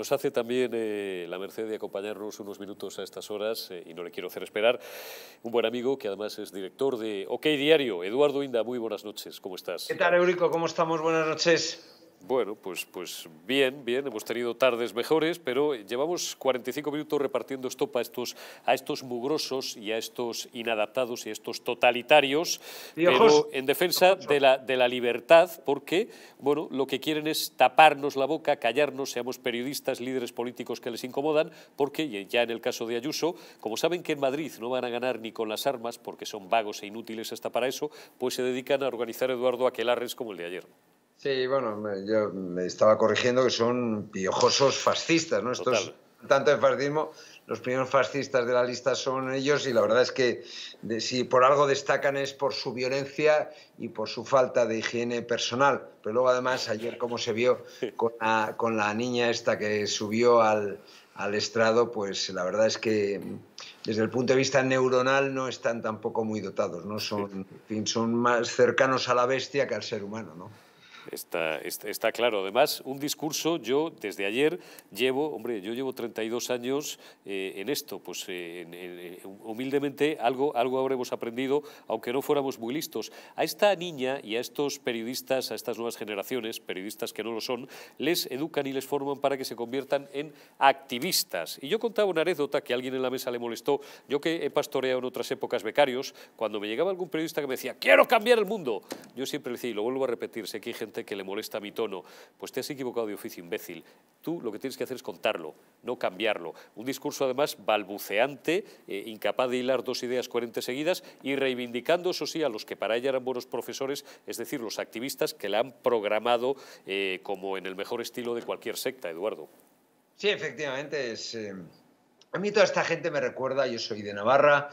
Nos hace también eh, la merced de acompañarnos unos minutos a estas horas, eh, y no le quiero hacer esperar, un buen amigo que además es director de OK Diario, Eduardo Inda. Muy buenas noches, ¿cómo estás? ¿Qué tal, Eurico? ¿Cómo estamos? Buenas noches. Bueno, pues, pues bien, bien, hemos tenido tardes mejores, pero llevamos 45 minutos repartiendo estopa a estos, a estos mugrosos y a estos inadaptados y a estos totalitarios, pero en defensa de la, de la libertad, porque bueno, lo que quieren es taparnos la boca, callarnos, seamos periodistas, líderes políticos que les incomodan, porque ya en el caso de Ayuso, como saben que en Madrid no van a ganar ni con las armas, porque son vagos e inútiles hasta para eso, pues se dedican a organizar Eduardo Aquelarres como el de ayer. Sí, bueno, yo me estaba corrigiendo que son piojosos fascistas, ¿no? Estos, tanto en fascismo, los primeros fascistas de la lista son ellos y la verdad es que si por algo destacan es por su violencia y por su falta de higiene personal. Pero luego además ayer como se vio con la, niña esta que subió al, estrado, pues la verdad es que desde el punto de vista neuronal no están tampoco muy dotados, ¿no? Son, son más cercanos a la bestia que al ser humano, ¿no? Está, está, claro. Además, un discurso, yo desde ayer llevo, hombre, yo llevo 32 años eh, en esto, pues eh, humildemente algo, algo habremos aprendido, aunque no fuéramos muy listos. A esta niña y a estos periodistas, a estas nuevas generaciones, periodistas que no lo son, les educan y les forman para que se conviertan en activistas. Y yo contaba una anécdota que a alguien en la mesa le molestó. Yo que he pastoreado en otras épocas becarios, cuando me llegaba algún periodista que me decía, quiero cambiar el mundo, yo siempre le decía, y lo vuelvo a repetir, sé que hay gente que le molesta mi tono. Pues te has equivocado de oficio, imbécil. Tú lo que tienes que hacer es contarlo, no cambiarlo. Un discurso, además, balbuceante, eh, incapaz de hilar dos ideas coherentes seguidas y reivindicando, eso sí, a los que para ella eran buenos profesores, es decir, los activistas que la han programado eh, como en el mejor estilo de cualquier secta, Eduardo. Sí, efectivamente, es... Eh, a mí toda esta gente me recuerda, yo soy de Navarra,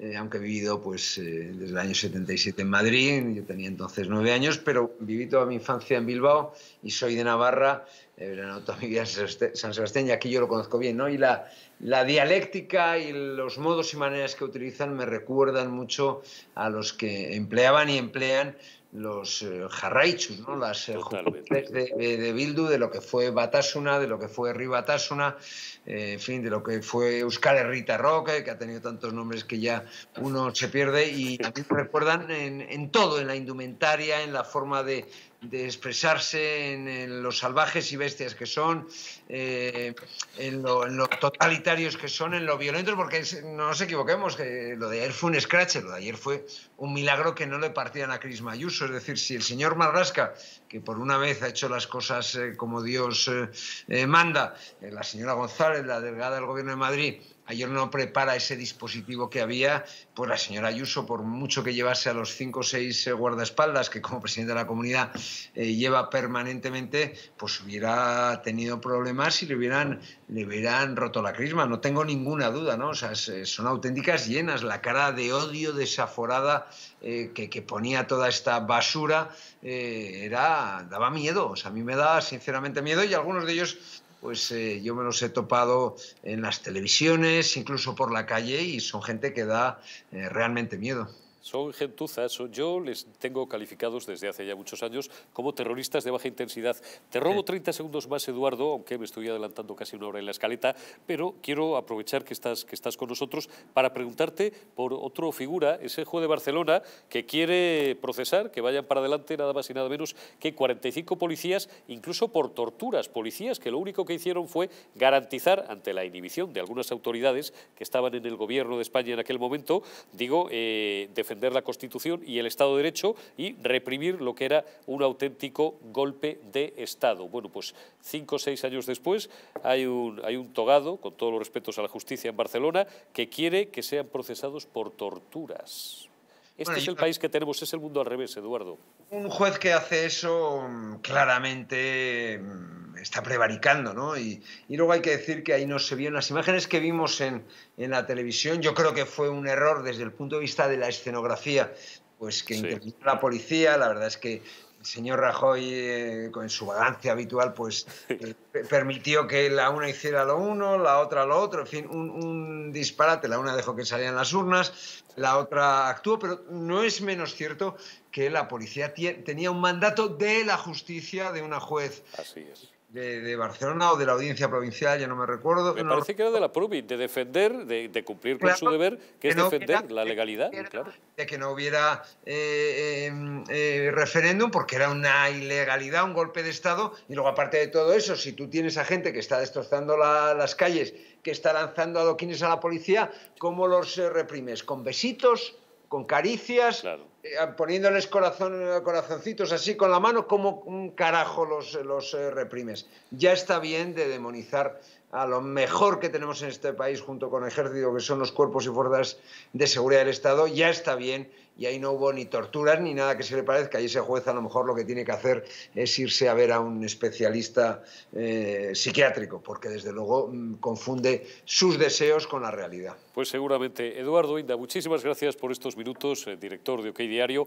eh, aunque he vivido pues, eh, desde el año 77 en Madrid, yo tenía entonces nueve años, pero viví toda mi infancia en Bilbao y soy de Navarra, eh, toda mi vida San Sebastián y aquí yo lo conozco bien, ¿no? Y la, la dialéctica y los modos y maneras que utilizan me recuerdan mucho a los que empleaban y emplean los eh, jarraichus, ¿no? las eh, de, Bildu, de lo que fue Batasuna, de lo que fue Ribatasuna, eh, en fin, de lo que fue Euskal Herrita Roque, que ha tenido tantos nombres que ya uno se pierde, y a mí me recuerdan en todo, en la indumentaria, en la forma de, de expresarse en, los salvajes y bestias que son, eh, en, lo, los totalitarios que son, en lo violentos, porque no nos equivoquemos, que lo de ayer fue un scratch, lo de ayer fue un milagro que no le partían a Cris Mayuso. Es decir, si el señor Marrasca, que por una vez ha hecho las cosas eh, como Dios eh, manda, la señora González, la delegada del Gobierno de Madrid, ayer no prepara ese dispositivo que había, pues la señora Ayuso, por mucho que llevase a los cinco o seis eh, guardaespaldas que como presidente de la comunidad eh, lleva permanentemente, pues hubiera tenido problemas y le hubieran, le roto la crisma. No tengo ninguna duda, ¿no? O sea, eh, son auténticas llenas, la cara de odio desaforada que, que, ponía toda esta basura era, daba miedo. O sea, a mí me daba sinceramente miedo y algunos de ellos pues eh, yo me los he topado en las televisiones, incluso por la calle, y son gente que da eh, realmente miedo. Son gentuzas, yo les tengo calificados desde hace ya muchos años como terroristas de baja intensidad. Te robo 30 segundos más, Eduardo, aunque me estoy adelantando casi una hora en la escaleta, pero quiero aprovechar que estás, que estás con nosotros para preguntarte por otro figura, ese juez de Barcelona que quiere procesar, que vayan para adelante nada más y nada menos que 45 policías, incluso por torturas, policías que lo único que hicieron fue garantizar ante la inhibición de algunas autoridades que estaban en el gobierno de España en aquel momento, digo, eh, defender la Constitución y el Estado de Derecho y reprimir lo que era un auténtico golpe de Estado. Bueno, pues cinco o seis años después hay un, hay un togado, con todos los respetos a la justicia en Barcelona, que quiere que sean procesados por torturas. Este es el país que tenemos, es el mundo al revés, Eduardo. Un juez que hace eso mm, claramente mm, está prevaricando, ¿no? Y, luego hay que decir que ahí no se vio. Las imágenes que vimos en, la televisión, yo creo que fue un error desde el punto de vista de la escenografía, pues que intervino la policía, la verdad es que el señor Rajoy, eh, con su vagancia habitual, pues eh, permitió que la una hiciera lo uno, la otra lo otro, en fin, un, un disparate. La una dejó que salieran las urnas, la otra actuó, pero no es menos cierto que la policía tenía un mandato de la justicia de una juez. Así es de, Barcelona o de la audiencia provincial, ya no me recuerdo. Me parece que era de la Provi, de defender, de, cumplir con su deber, que, es defender la legalidad. claro. De que no hubiera eh, em, eh, referéndum porque era una ilegalidad, un golpe de Estado. Y luego, aparte de todo eso, si tú tienes a gente que está destrozando las calles, que está lanzando adoquines a la policía, ¿cómo los eh, reprimes? ¿Con besitos? ¿Con caricias? Claro eh, poniéndoles corazón, corazoncitos así con la mano, como un carajo los, eh, reprimes? Ya está bien de demonizar a lo mejor que tenemos en este país junto con el ejército, que son los cuerpos y fuerzas de seguridad del Estado, ya está bien y ahí no hubo ni torturas ni nada que se le parezca. Y ese juez a lo mejor lo que tiene que hacer es irse a ver a un especialista eh, psiquiátrico, porque desde luego mm, confunde sus deseos con la realidad. Pues seguramente. Eduardo Inda, muchísimas gracias por estos minutos, eh, director de OK Diario.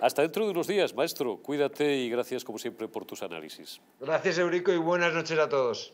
Hasta dentro de unos días, maestro. Cuídate y gracias como siempre por tus análisis. Gracias, Eurico, y buenas noches a todos.